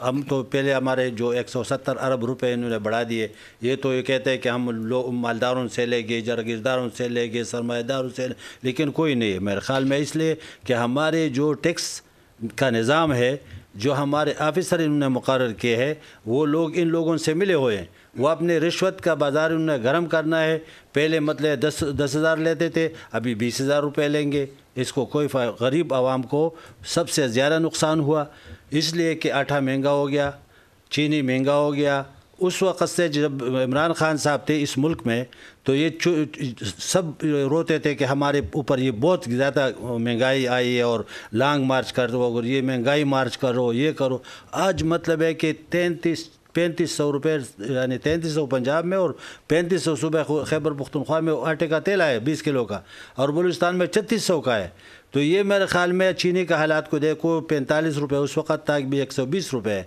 हम तो पहले हमारे जो 170 अरब रुपए इन्होंने बढ़ा दिए ये तो ये कहते हैं कि हम लोग मालदारों से लेंगे जरगिरदारों से लेंगे सरमादारों से लेकिन कोई नहीं है मेरे ख्याल में इसलिए कि हमारे जो टैक्स का निज़ाम है जो हमारे ऑफिसर इन्होंने मुकर किए हैं वो लोग इन लोगों से मिले हुए हैं वो अपने रिश्वत का बाज़ार उन्हें गर्म करना है पहले मतलब दस दस हज़ार लेते थे अभी बीस हज़ार रुपये लेंगे इसको कोई गरीब आवाम को सबसे ज़्यादा नुकसान हुआ इसलिए कि आटा महंगा हो गया चीनी महंगा हो गया उस वक़्त से जब इमरान खान साहब थे इस मुल्क में तो ये सब रोते थे कि हमारे ऊपर ये बहुत ज़्यादा महंगाई आई है और लॉन्ग मार्च कर दो और ये महंगाई मार्च करो ये करो आज मतलब है कि तैंतीस पैंतीस सौ रुपये यानी तैंतीस सौ पंजाब में और पैंतीस सौ सुबह खैबर पुख्तनख्वा में आटे का तेल आया बीस किलो का और बलूचिस्तान में छत्तीस सौ का है तो ये मेरे ख्याल में चीनी के हालात को देखो पैंतालीस रुपये उस वक्त तक भी एक सौ बीस रुपये